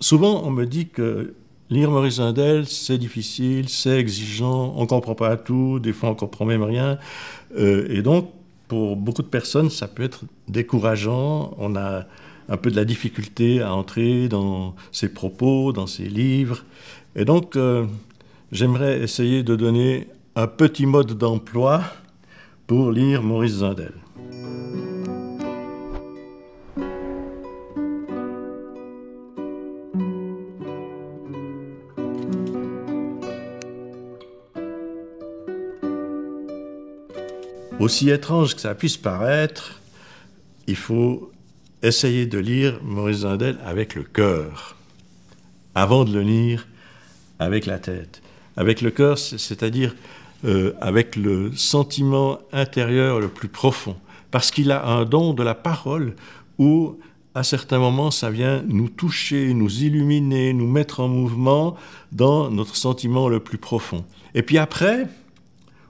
souvent, on me dit que lire Maurice Zindel, c'est difficile, c'est exigeant, on ne comprend pas tout, des fois on ne comprend même rien. Euh, et donc, pour beaucoup de personnes, ça peut être décourageant. On a un peu de la difficulté à entrer dans ses propos, dans ses livres. Et donc, euh, j'aimerais essayer de donner un petit mode d'emploi pour lire Maurice Zindel. Aussi étrange que ça puisse paraître, il faut essayer de lire Maurice Zindel avec le cœur, avant de le lire avec la tête. Avec le cœur, c'est-à-dire euh, avec le sentiment intérieur le plus profond, parce qu'il a un don de la parole où, à certains moments, ça vient nous toucher, nous illuminer, nous mettre en mouvement dans notre sentiment le plus profond. Et puis après,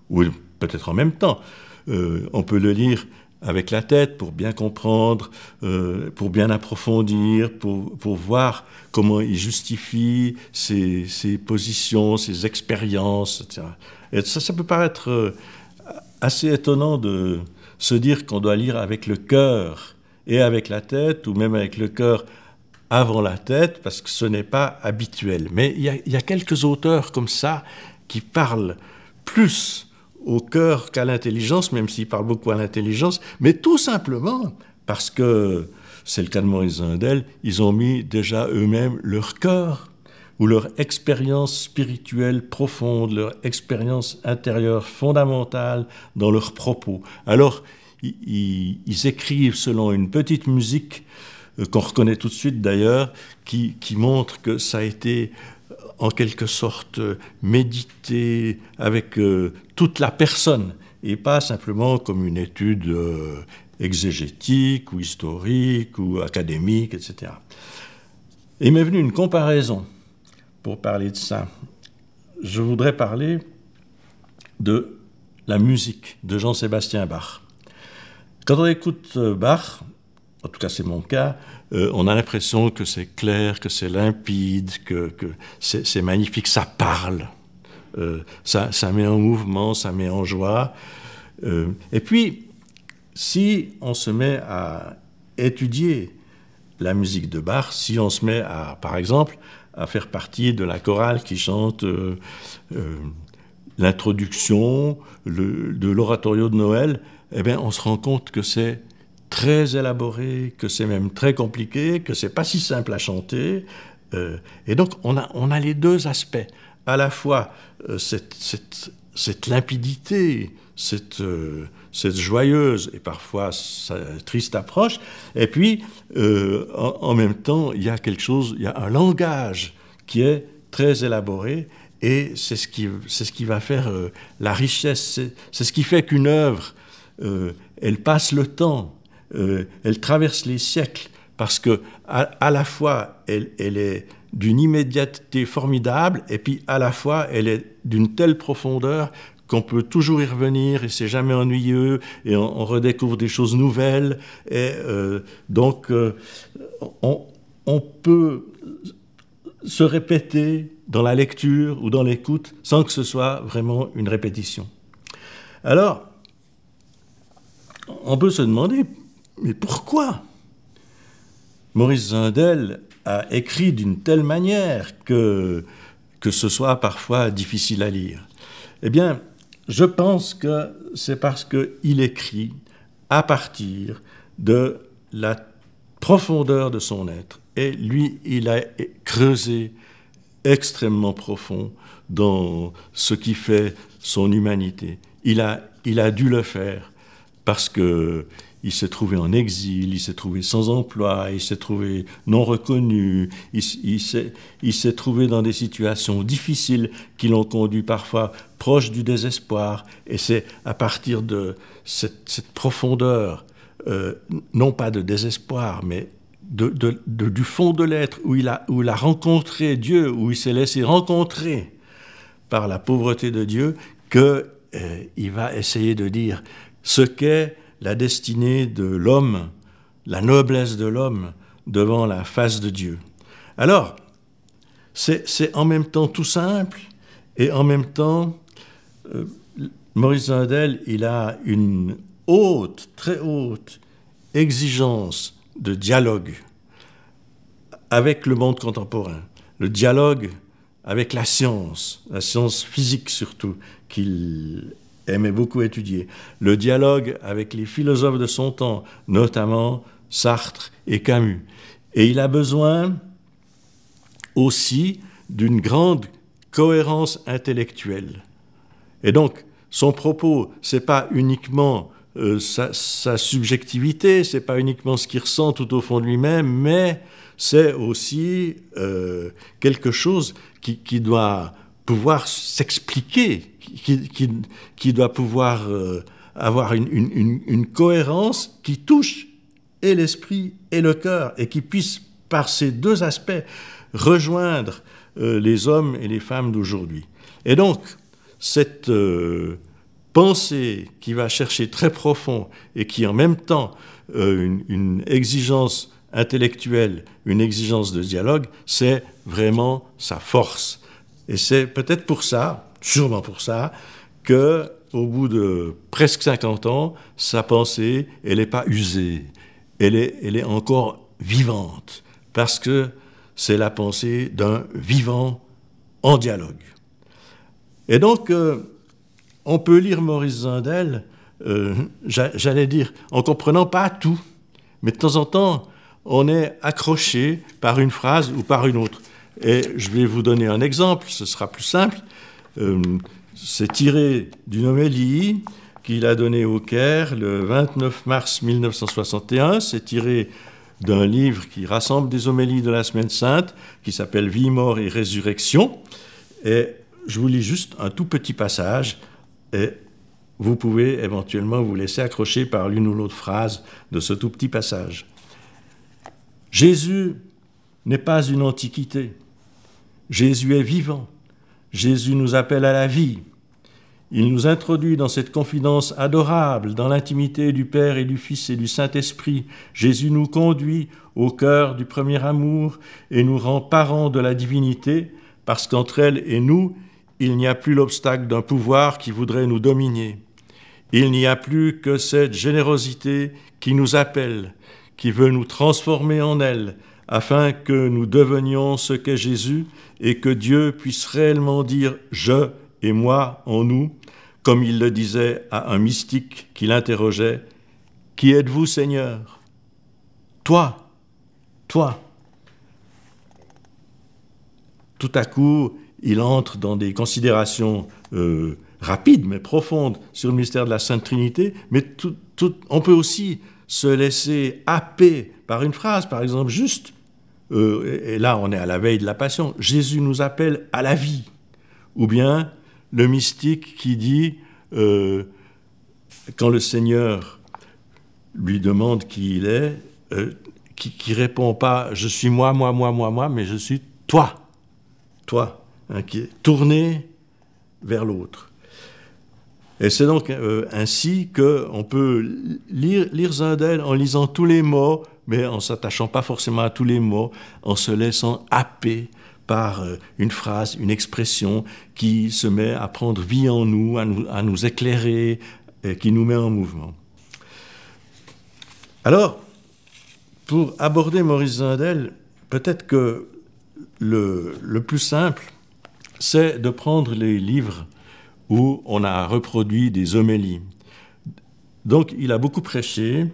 ou peut-être en même temps, euh, on peut le lire avec la tête pour bien comprendre, euh, pour bien approfondir, pour, voir comment il justifie ses, positions, ses expériences, etc. Et ça, peut paraître euh, assez étonnant de se dire qu'on doit lire avec le cœur et avec la tête, ou même avec le cœur avant la tête, parce que ce n'est pas habituel. Mais il y a quelques auteurs comme ça qui parlent plus au cœur qu'à l'intelligence, même s'il parle beaucoup à l'intelligence, mais tout simplement parce que, c'est le cas de Maurice Zindel, ils ont mis déjà eux-mêmes leur cœur ou leur expérience spirituelle profonde, leur expérience intérieure fondamentale dans leurs propos. Alors, ils, écrivent selon une petite musique euh, qu'on reconnaît tout de suite d'ailleurs, qui montre que ça a été en quelque sorte euh, méditer avec euh, toute la personne et pas simplement comme une étude euh, exégétique ou historique ou académique, etc. Et il m'est venue une comparaison pour parler de ça. Je voudrais parler de la musique de Jean-Sébastien Bach. Quand on écoute Bach, en tout cas c'est mon cas, euh, on a l'impression que c'est clair, que c'est limpide, que, c'est magnifique, ça parle, euh, ça, met en mouvement, ça met en joie. Euh, et puis, si on se met à étudier la musique de Bach, si on se met à, par exemple, à faire partie de la chorale qui chante l'introduction de l'oratorio de Noël, eh bien, on se rend compte que c'est très élaboré, que c'est même très compliqué, que c'est pas si simple à chanter. Euh, et donc on a, on a les deux aspects, à la fois euh, cette, limpidité, euh, cette, joyeuse et parfois triste approche, et puis en, même temps il y a quelque chose, il y a un langage qui est très élaboré. Et c'est ce, qui, ce qui va faire la richesse, c'est ce qui fait qu'une œuvre, elle passe le temps, euh, elle traverse les siècles parce que à, la fois elle, est d'une immédiateté formidable et puis à la fois elle est d'une telle profondeur qu'on peut toujours y revenir et c'est jamais ennuyeux et on, redécouvre des choses nouvelles et euh, donc euh, on, on, peut se répéter dans la lecture ou dans l'écoute sans que ce soit vraiment une répétition. Alors, on peut se demander mais pourquoi Maurice Zindel a écrit d'une telle manière que, que ce soit parfois difficile à lire. Eh bien, je pense que c'est parce qu'il écrit à partir de la profondeur de son être. Et lui, il a creusé extrêmement profond dans ce qui fait son humanité. Il a, il a dû le faire parce qu'il s'est trouvé en exil, il s'est trouvé sans emploi, il s'est trouvé non reconnu, il, s'est trouvé dans des situations difficiles qui l'ont conduit parfois proche du désespoir. Et c'est à partir de cette, profondeur, euh, non pas de désespoir, mais du fond de l'être, où, il a, où rencontré Dieu, où il s'est laissé rencontrer par la pauvreté de Dieu, que euh, il va essayer de dire ce qu'est la destinée de l'homme, la noblesse de l'homme devant la face de Dieu. Alors, c'est en même temps tout simple et en même temps, euh, Maurice Zindel, il a une haute, très haute exigence de dialogue avec le monde contemporain, le dialogue avec la science, la science physique surtout, qu'il aimait beaucoup étudier, le dialogue avec les philosophes de son temps, notamment Sartre et Camus. Et il a besoin aussi d'une grande cohérence intellectuelle. Et donc, son propos, c'est pas uniquement euh, sa, sa, subjectivité, c'est pas uniquement ce qu'il ressent tout au fond de lui-même, mais c'est aussi euh, quelque chose qui doit pouvoir s'expliquer, qui, doit pouvoir euh, avoir une, cohérence qui touche et l'esprit et le cœur, et qui puisse, par ces deux aspects, rejoindre euh, les hommes et les femmes d'aujourd'hui. Et donc, cette euh, pensée qui va chercher très profond et qui en même temps une exigence intellectuelle, une exigence de dialogue, c'est vraiment sa force. Et c'est peut-être pour ça, sûrement pour ça, que au bout de presque 50 ans, sa pensée, elle n'est pas usée, elle est, elle est encore vivante, parce que c'est la pensée d'un vivant en dialogue. Et donc, euh, on peut lire Maurice Zindel, euh, j'allais dire, en comprenant pas tout, mais de temps en temps, on est accroché par une phrase ou par une autre. Et je vais vous donner un exemple, ce sera plus simple. Euh, c'est tiré d'une homélie qu'il a donnée au Caire le 29 mars 1961. C'est tiré d'un livre qui rassemble des homélies de la Semaine Sainte, qui s'appelle Vie, mort et résurrection. Et je vous lis juste un tout petit passage, et vous pouvez éventuellement vous laisser accrocher par l'une ou l'autre phrase de ce tout petit passage. Jésus n'est pas une antiquité. Jésus est vivant. Jésus nous appelle à la vie. Il nous introduit dans cette confidence adorable, dans l'intimité du Père et du Fils et du Saint-Esprit. Jésus nous conduit au cœur du premier amour et nous rend parents de la divinité, parce qu'entre elle et nous, il n'y a plus l'obstacle d'un pouvoir qui voudrait nous dominer. Il n'y a plus que cette générosité qui nous appelle, qui veut nous transformer en elle, afin que nous devenions ce qu'est Jésus et que Dieu puisse réellement dire je et moi en nous, comme il le disait à un mystique qui l'interrogeait, Qui êtes-vous Seigneur Toi, toi. Tout à coup, il entre dans des considérations euh, rapides mais profondes sur le mystère de la Sainte Trinité, mais on peut aussi se laisser happer par une phrase, par exemple, juste euh, et là on est à la veille de la passion, Jésus nous appelle à la vie. Ou bien le mystique qui dit, euh, quand le Seigneur lui demande qui il est, euh, qui, ne répond pas je suis moi, moi, moi, moi, moi, mais je suis toi, toi, hein, qui est tourné vers l'autre. Et c'est donc euh, ainsi qu'on peut lire, lire en lisant tous les mots, mais en s'attachant pas forcément à tous les mots, en se laissant happer par euh, une phrase, une expression qui se met à prendre vie en nous, à nous, éclairer, et qui nous met en mouvement. Alors, pour aborder Maurice Zindel, peut-être que le, plus simple, c'est de prendre les livres où on a reproduit des homélies. Donc il a beaucoup prêché,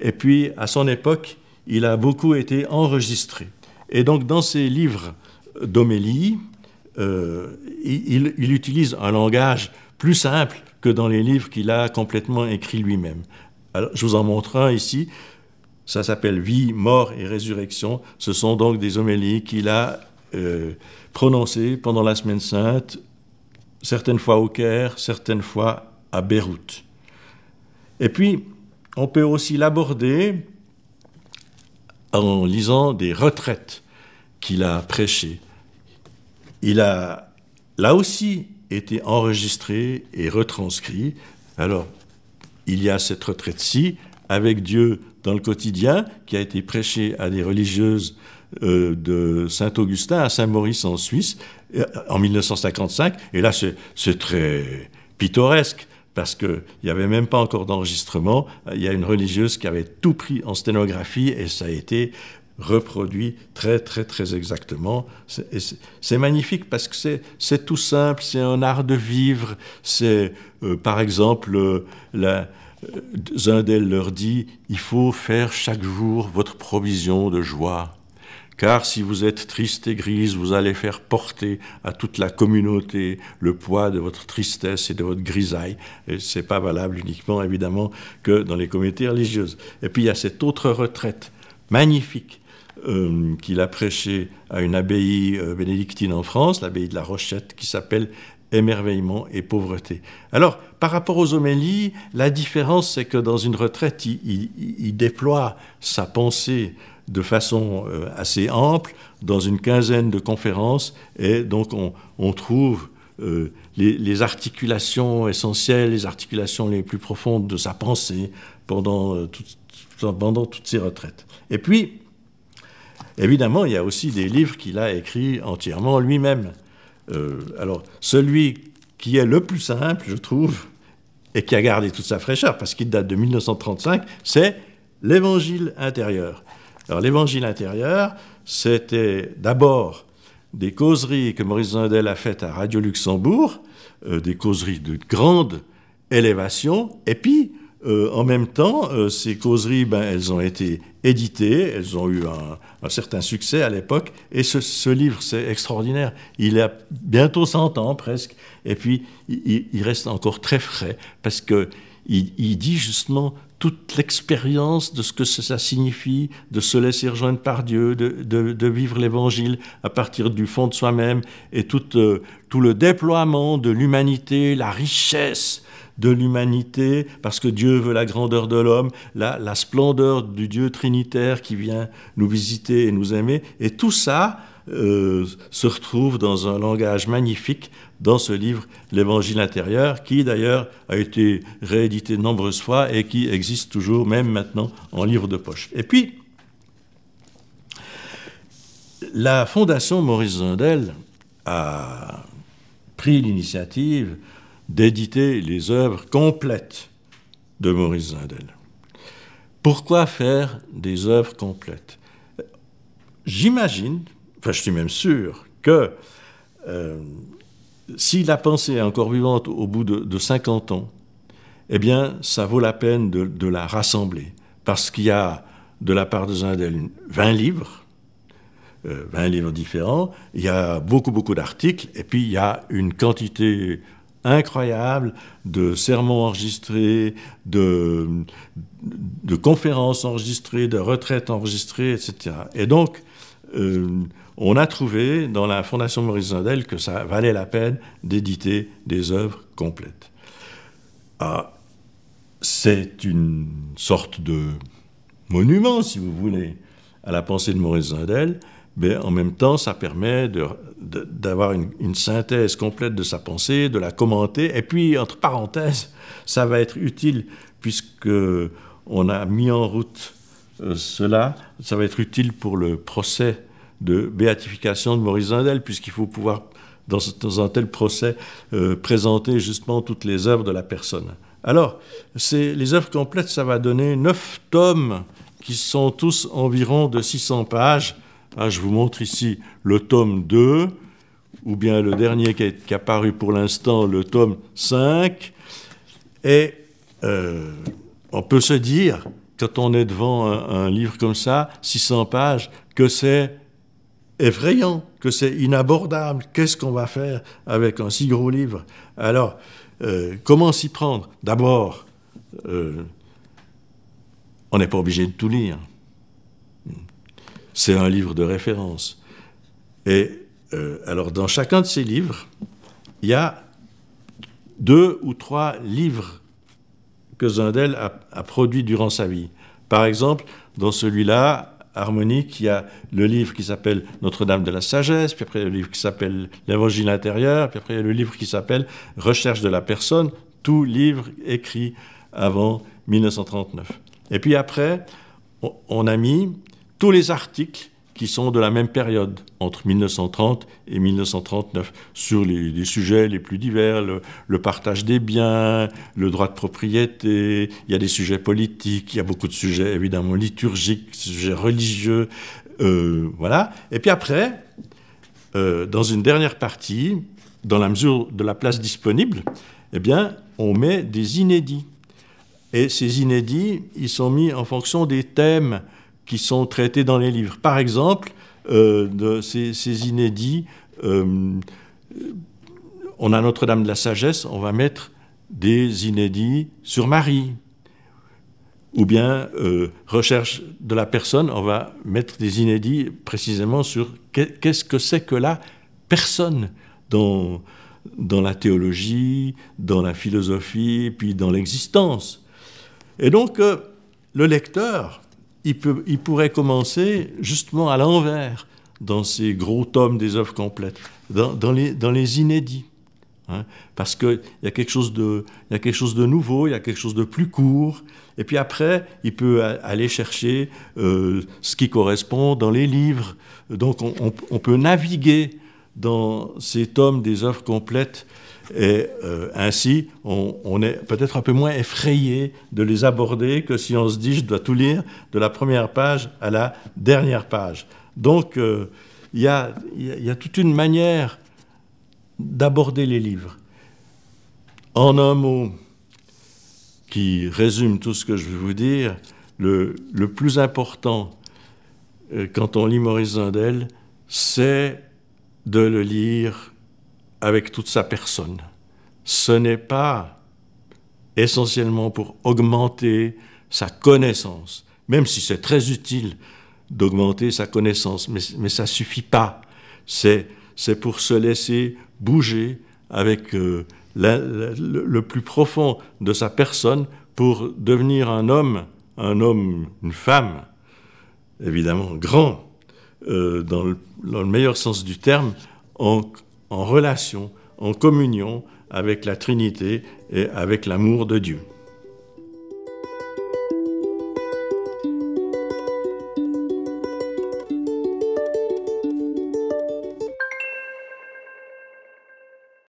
et puis à son époque, il a beaucoup été enregistré. Et donc dans ses livres d'homélie, euh, il, utilise un langage plus simple que dans les livres qu'il a complètement écrits lui-même. je vous en montre un ici. Ça s'appelle Vie, mort et résurrection. Ce sont donc des homélies qu'il a euh, prononcées pendant la semaine sainte certaines fois au Caire, certaines fois à Beyrouth. Et puis, on peut aussi l'aborder en lisant des retraites qu'il a prêchées. Il a là aussi été enregistré et retranscrit. Alors, il y a cette retraite-ci, avec Dieu dans le quotidien, qui a été prêchée à des religieuses euh, de Saint-Augustin à Saint-Maurice en Suisse, en 1955. Et là, c'est très pittoresque parce qu'il n'y avait même pas encore d'enregistrement. Il y a une religieuse qui avait tout pris en sténographie et ça a été reproduit très très très exactement. C'est magnifique parce que c'est tout simple, c'est un art de vivre. C'est euh, par exemple un euh, euh, d'elles leur dit il faut faire chaque jour votre provision de joie car si vous êtes triste et grise, vous allez faire porter à toute la communauté le poids de votre tristesse et de votre grisaille. Et n'est pas valable uniquement, évidemment, que dans les communautés religieuses. Et puis il y a cette autre retraite magnifique euh, qu'il a prêchée à une abbaye euh, bénédictine en France, l'abbaye de la Rochette, qui s'appelle émerveillement et pauvreté. Alors, par rapport aux homélies, la différence, c'est que dans une retraite, il déploie sa pensée de façon euh, assez ample dans une quinzaine de conférences et donc on, trouve euh, les, articulations essentielles, les articulations les plus profondes de sa pensée euh, pendant, toutes ses retraites. Et puis, évidemment, il y a aussi des livres qu'il a écrits entièrement lui-même. alors, celui qui est le plus simple, je trouve, et qui a gardé toute sa fraîcheur, parce qu'il date de 1935, c'est L'Évangile intérieur. Alors l'évangile intérieur, c'était d'abord des causeries que Maurice Zendel a faites à Radio Luxembourg, euh, des causeries de grande élévation, et puis euh, en même temps, euh, ces causeries, ben, elles ont été éditées, elles ont eu un, certain succès à l'époque, et ce, livre, c'est extraordinaire. Il a bientôt 100 ans presque, et puis il, reste encore très frais, parce que il dit justement toute l'expérience de ce que ça signifie de se laisser rejoindre par Dieu, de, vivre l'Évangile à partir du fond de soi-même et euh, tout, le déploiement de l'humanité, la richesse de l'humanité, parce que Dieu veut la grandeur de l'homme, la, splendeur du Dieu trinitaire qui vient nous visiter et nous aimer. Et tout ça, euh, se retrouve dans un langage magnifique dans ce livre, L'Évangile intérieur, qui d'ailleurs a été réédité de nombreuses fois et qui existe toujours, même maintenant, en livre de poche. Et puis, la Fondation Maurice Zindel a pris l'initiative d'éditer les œuvres complètes de Maurice Zindel. Pourquoi faire des œuvres complètes J'imagine, enfin je suis même sûr, que euh, si la pensée est encore vivante au bout de, 50 ans, eh bien, ça vaut la peine de, la rassembler. Parce qu'il y a, de la part de Zindel, 20 livres, 20 euh, livres différents, il y a beaucoup, beaucoup d'articles, et puis il y a une quantité incroyable de sermons enregistrés, de, conférences enregistrées, de retraites enregistrées, etc. Et donc, euh, on a trouvé dans la Fondation Maurice Zendel que ça valait la peine d'éditer des œuvres complètes. Ah, c'est une sorte de monument, si vous voulez, à la pensée de Maurice Zendel, mais en même temps, ça permet d'avoir une, synthèse complète de sa pensée, de la commenter, et puis, entre parenthèses, ça va être utile, puisque on a mis en route euh, cela, ça va être utile pour le procès de béatification de Maurice Zindel, puisqu'il faut pouvoir, dans, un tel procès, euh, présenter justement toutes les œuvres de la personne. Alors, les œuvres complètes, ça va donner neuf tomes qui sont tous environ de 600 pages. Ah, je vous montre ici le tome 2, ou bien le dernier qui, est, qui a paru pour l'instant, le tome 5. Et euh, on peut se dire, quand on est devant un livre comme ça, 600 pages, que c'est effrayant, que c'est inabordable. Qu'est-ce qu'on va faire avec un si gros livre Alors, euh, comment s'y prendre D'abord, euh, on n'est pas obligé de tout lire. C'est un livre de référence. Et euh, alors, dans chacun de ces livres, il y a deux ou trois livres que Zendel a, a produits durant sa vie. Par exemple, dans celui-là, Harmonie, Il y a le livre qui s'appelle Notre-Dame de la Sagesse, puis après le livre qui s'appelle L'Évangile intérieur, puis après le livre qui s'appelle Recherche de la personne, tout livre écrit avant 1939. Et puis après, on a mis tous les articles qui sont de la même période, entre 1930 et 1939, sur les, sujets les plus divers, le, partage des biens, le droit de propriété, il y a des sujets politiques, il y a beaucoup de sujets évidemment liturgiques, sujets religieux, euh, voilà. Et puis après, euh, dans une dernière partie, dans la mesure de la place disponible, eh bien, on met des inédits. Et ces inédits, ils sont mis en fonction des thèmes qui sont traités dans les livres. Par exemple, euh, ces, inédits, euh, on a Notre-Dame de la Sagesse, on va mettre des inédits sur Marie. Ou bien euh, recherche de la personne, on va mettre des inédits précisément sur qu'est-ce que c'est que la personne dans, dans la théologie, dans la philosophie, puis dans l'existence. Et donc, le lecteur, il, pourrait commencer justement à l'envers dans ces gros tomes des œuvres complètes, dans, les, inédits. Hein. parce qu'il y, a quelque chose de, nouveau, il y a quelque chose de plus court. Et puis après, il peut aller chercher euh, ce qui correspond dans les livres. Donc on peut naviguer dans ces tomes des œuvres complètes et euh, ainsi, on, est peut-être un peu moins effrayé de les aborder que si on se dit je dois tout lire de la première page à la dernière page. Donc, euh, il y, a, toute une manière d'aborder les livres. En un mot qui résume tout ce que je vais vous dire, le, plus important euh, quand on lit Maurice Zendel, c'est de le lire avec toute sa personne. Ce n'est pas essentiellement pour augmenter sa connaissance, même si c'est très utile d'augmenter sa connaissance, mais, ça ne suffit pas. C'est, pour se laisser bouger avec euh, le, plus profond de sa personne pour devenir un homme, un homme, une femme, évidemment grand, euh, dans, le, meilleur sens du terme, en relation, en communion avec la Trinité et avec l'amour de Dieu.